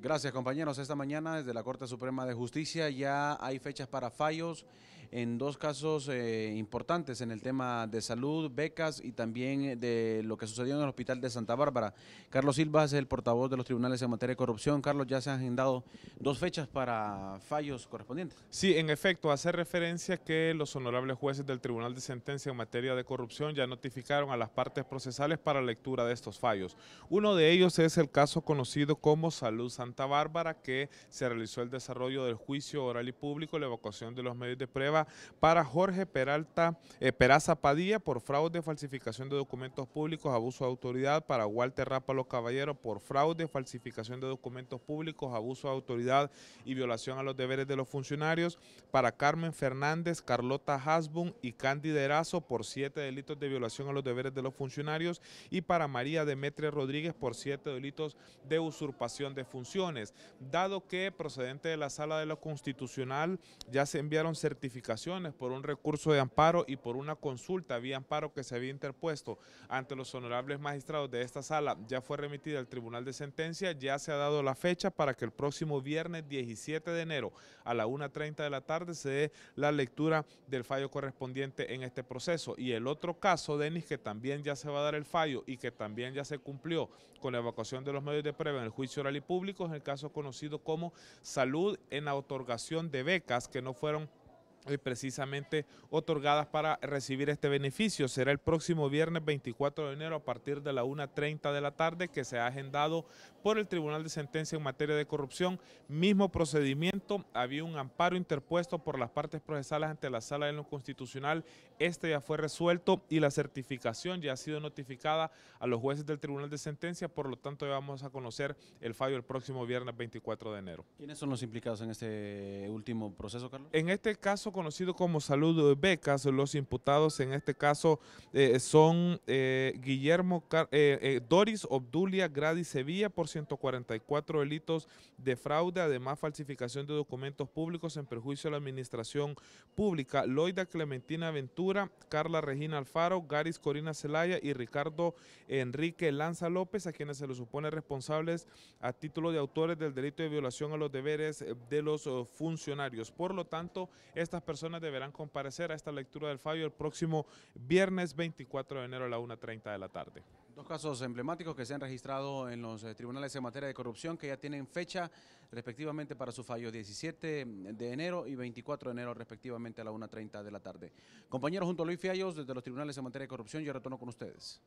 Gracias compañeros. Esta mañana desde la Corte Suprema de Justicia ya hay fechas para fallos en dos casos eh, importantes en el tema de salud, becas y también eh, de lo que sucedió en el hospital de Santa Bárbara. Carlos Silva es el portavoz de los tribunales en materia de corrupción. Carlos, ya se han agendado dos fechas para fallos correspondientes. Sí, en efecto, hace referencia que los honorables jueces del Tribunal de Sentencia en materia de corrupción ya notificaron a las partes procesales para lectura de estos fallos. Uno de ellos es el caso conocido como Salud Santa Bárbara, que se realizó el desarrollo del juicio oral y público, la evacuación de los medios de prueba para Jorge Peralta, eh, Peraza Padilla por fraude, falsificación de documentos públicos, abuso de autoridad, para Walter Rápalo Caballero por fraude, falsificación de documentos públicos, abuso de autoridad y violación a los deberes de los funcionarios, para Carmen Fernández, Carlota Hasbun y Candy Derazo por siete delitos de violación a los deberes de los funcionarios y para María Demetria Rodríguez por siete delitos de usurpación de funciones. Dado que procedente de la Sala de lo Constitucional ya se enviaron certificados por un recurso de amparo y por una consulta vía amparo que se había interpuesto ante los honorables magistrados de esta sala ya fue remitida al Tribunal de Sentencia, ya se ha dado la fecha para que el próximo viernes 17 de enero a la 1.30 de la tarde se dé la lectura del fallo correspondiente en este proceso. Y el otro caso, Denis, que también ya se va a dar el fallo y que también ya se cumplió con la evacuación de los medios de prueba en el juicio oral y público, es el caso conocido como salud en la otorgación de becas que no fueron precisamente otorgadas para recibir este beneficio. Será el próximo viernes 24 de enero a partir de la 1.30 de la tarde que se ha agendado por el Tribunal de Sentencia en materia de corrupción. Mismo procedimiento, había un amparo interpuesto por las partes procesales ante la Sala de lo Constitucional. Este ya fue resuelto y la certificación ya ha sido notificada a los jueces del Tribunal de Sentencia, por lo tanto ya vamos a conocer el fallo el próximo viernes 24 de enero. ¿Quiénes son los implicados en este último proceso, Carlos? En este caso conocido como salud becas. Los imputados en este caso eh, son eh, Guillermo eh, Doris Obdulia Grady Sevilla por 144 delitos de fraude, además falsificación de documentos públicos en perjuicio a la administración pública. Loida Clementina Ventura, Carla Regina Alfaro, Garis Corina Celaya y Ricardo Enrique Lanza López, a quienes se los supone responsables a título de autores del delito de violación a los deberes de los funcionarios. Por lo tanto, esta personas deberán comparecer a esta lectura del fallo el próximo viernes 24 de enero a la 1.30 de la tarde. Dos casos emblemáticos que se han registrado en los eh, tribunales en materia de corrupción que ya tienen fecha respectivamente para su fallo 17 de enero y 24 de enero respectivamente a la 1.30 de la tarde. Compañeros, junto a Luis Fiallos desde los tribunales en materia de corrupción, yo retorno con ustedes.